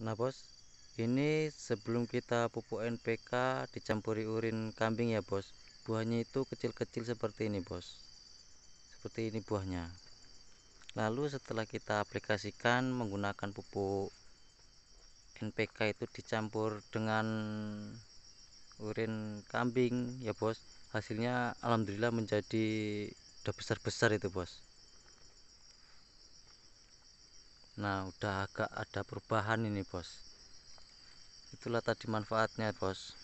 Nah bos, ini sebelum kita pupuk NPK dicampuri urin kambing ya bos. Buahnya itu kecil-kecil seperti ini bos. Seperti ini buahnya. Lalu setelah kita aplikasikan menggunakan pupuk NPK itu dicampur dengan urin kambing ya bos. Hasilnya alhamdulillah menjadi udah besar-besar itu bos nah udah agak ada perubahan ini bos itulah tadi manfaatnya bos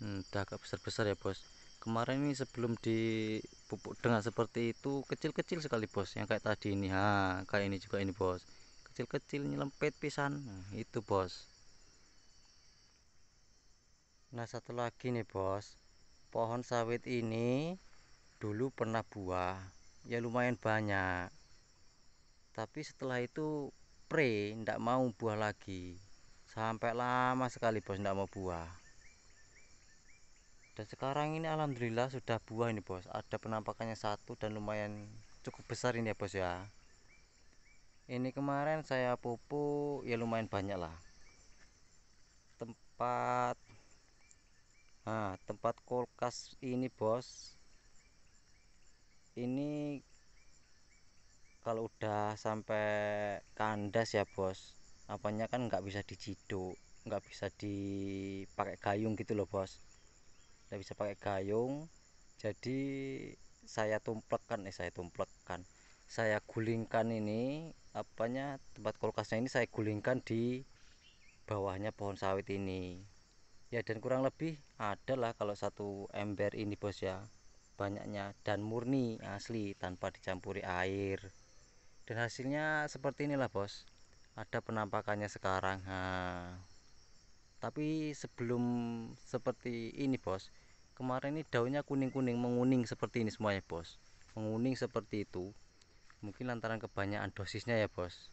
hmm, udah agak besar-besar ya bos kemarin ini sebelum dipupuk dengan seperti itu kecil-kecil sekali bos yang kayak tadi ini ha kayak ini juga ini bos kecil-kecil nyelempet pisan nah, itu bos nah satu lagi nih bos pohon sawit ini dulu pernah buah ya lumayan banyak tapi setelah itu pre tidak mau buah lagi sampai lama sekali bos tidak mau buah dan sekarang ini alhamdulillah sudah buah ini bos ada penampakannya satu dan lumayan cukup besar ini ya bos ya ini kemarin saya pupuk ya lumayan banyak lah tempat nah tempat kulkas ini bos ini kalau udah sampai kandas ya bos apanya kan nggak bisa diciduk nggak bisa dipakai gayung gitu loh bos nggak bisa pakai gayung jadi saya tumplekkan eh saya tumplekkan saya gulingkan ini apanya tempat kulkasnya ini saya gulingkan di bawahnya pohon sawit ini ya dan kurang lebih adalah kalau satu ember ini bos ya sebanyaknya dan murni asli tanpa dicampuri air dan hasilnya seperti inilah bos ada penampakannya sekarang ha. tapi sebelum seperti ini bos kemarin ini daunnya kuning-kuning menguning seperti ini semuanya bos menguning seperti itu mungkin lantaran kebanyakan dosisnya ya bos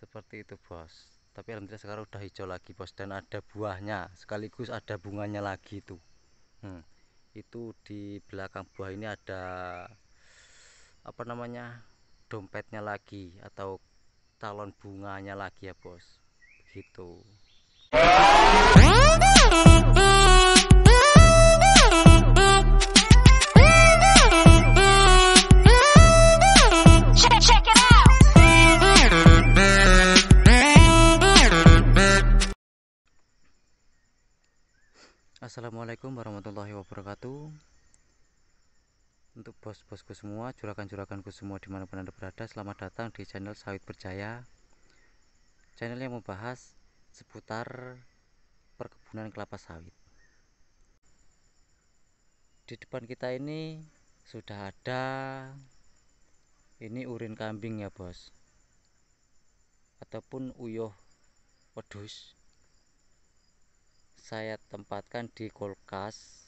seperti itu bos tapi alhamdulillah sekarang udah hijau lagi bos dan ada buahnya sekaligus ada bunganya lagi itu hmm, itu di belakang buah ini ada apa namanya dompetnya lagi atau talon bunganya lagi ya bos begitu Assalamualaikum warahmatullahi wabarakatuh Untuk bos-bosku semua, juragan-juraganku semua dimanapun anda berada Selamat datang di channel Sawit Berjaya Channel yang membahas seputar perkebunan kelapa sawit Di depan kita ini sudah ada Ini urin kambing ya bos Ataupun uyuh pedus saya tempatkan di kulkas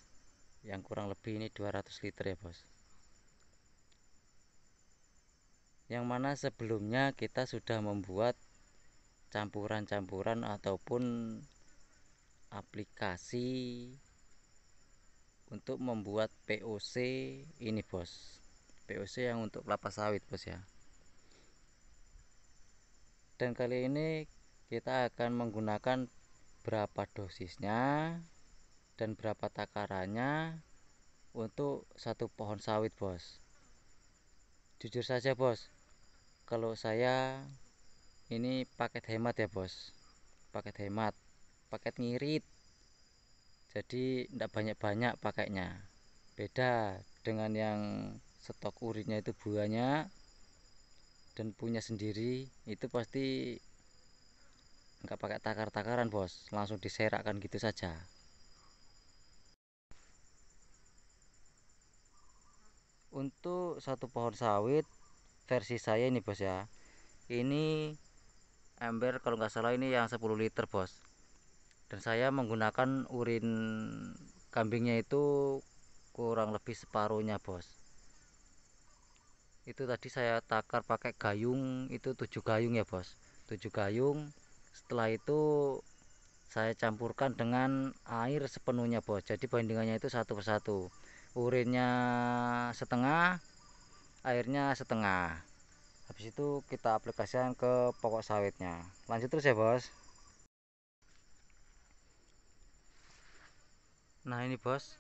yang kurang lebih ini 200 liter ya bos yang mana sebelumnya kita sudah membuat campuran-campuran ataupun aplikasi untuk membuat POC ini bos POC yang untuk kelapa sawit bos ya dan kali ini kita akan menggunakan berapa dosisnya dan berapa takarannya untuk satu pohon sawit bos jujur saja bos kalau saya ini paket hemat ya bos paket hemat paket ngirit jadi tidak banyak-banyak pakainya beda dengan yang stok urinnya itu buahnya dan punya sendiri itu pasti nggak pakai takar-takaran bos langsung diserakkan gitu saja untuk satu pohon sawit versi saya ini bos ya ini ember kalau nggak salah ini yang 10 liter bos dan saya menggunakan urin kambingnya itu kurang lebih separuhnya bos itu tadi saya takar pakai gayung itu tujuh gayung ya bos tujuh gayung setelah itu saya campurkan dengan air sepenuhnya bos jadi bandingannya itu satu persatu urinnya setengah airnya setengah habis itu kita aplikasikan ke pokok sawitnya lanjut terus ya bos nah ini bos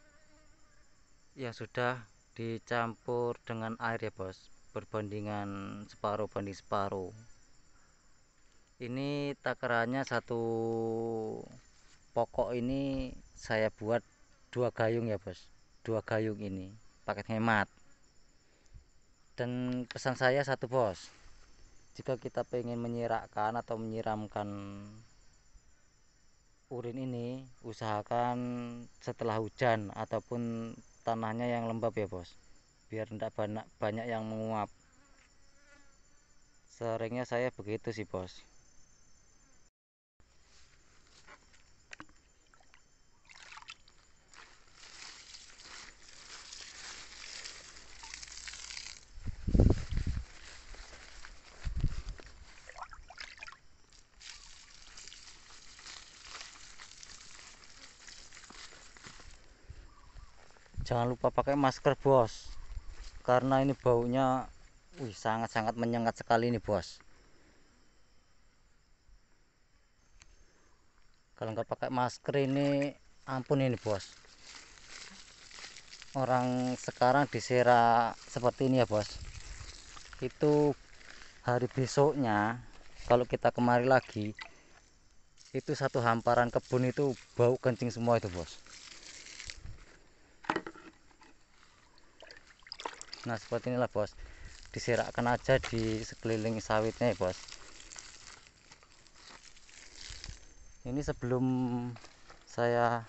yang sudah dicampur dengan air ya bos berbandingan separuh banding separuh ini takarannya satu pokok ini saya buat dua gayung ya bos dua gayung ini paket hemat dan pesan saya satu bos jika kita pengen menyirakan atau menyiramkan urin ini usahakan setelah hujan ataupun tanahnya yang lembab ya bos biar tidak banyak banyak yang menguap seringnya saya begitu sih bos jangan lupa pakai masker bos karena ini baunya wih sangat-sangat menyengat sekali ini bos kalau nggak pakai masker ini ampun ini bos orang sekarang disera seperti ini ya bos itu hari besoknya kalau kita kemari lagi itu satu hamparan kebun itu bau kencing semua itu bos nah seperti inilah bos diserakkan aja di sekeliling sawitnya ya bos ini sebelum saya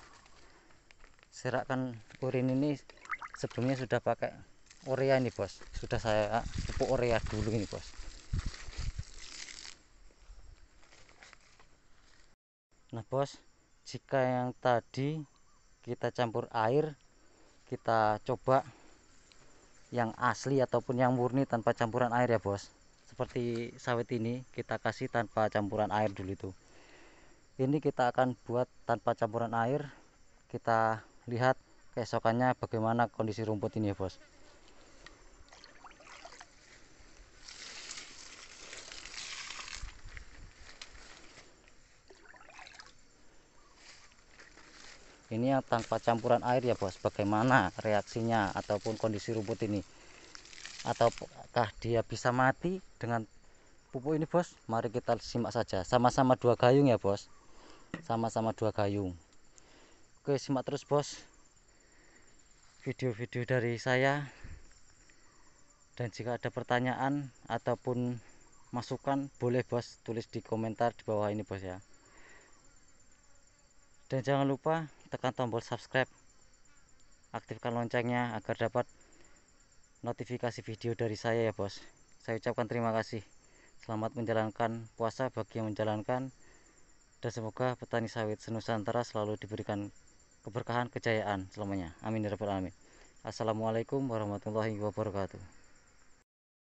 serakkan urin ini sebelumnya sudah pakai urea ini bos sudah saya pupuk urea dulu ini bos nah bos jika yang tadi kita campur air kita coba yang asli ataupun yang murni tanpa campuran air ya bos seperti sawit ini kita kasih tanpa campuran air dulu itu ini kita akan buat tanpa campuran air kita lihat keesokannya bagaimana kondisi rumput ini ya bos ini yang tanpa campuran air ya bos bagaimana reaksinya ataupun kondisi rumput ini ataukah dia bisa mati dengan pupuk ini bos mari kita simak saja sama-sama dua gayung ya bos sama-sama dua gayung oke simak terus bos video-video dari saya dan jika ada pertanyaan ataupun masukan boleh bos tulis di komentar di bawah ini bos ya dan jangan lupa tekan tombol subscribe aktifkan loncengnya agar dapat notifikasi video dari saya ya bos saya ucapkan terima kasih selamat menjalankan puasa bagi yang menjalankan dan semoga petani sawit senusantara selalu diberikan keberkahan kejayaan selamanya amin ya rabbal alamin assalamualaikum warahmatullahi wabarakatuh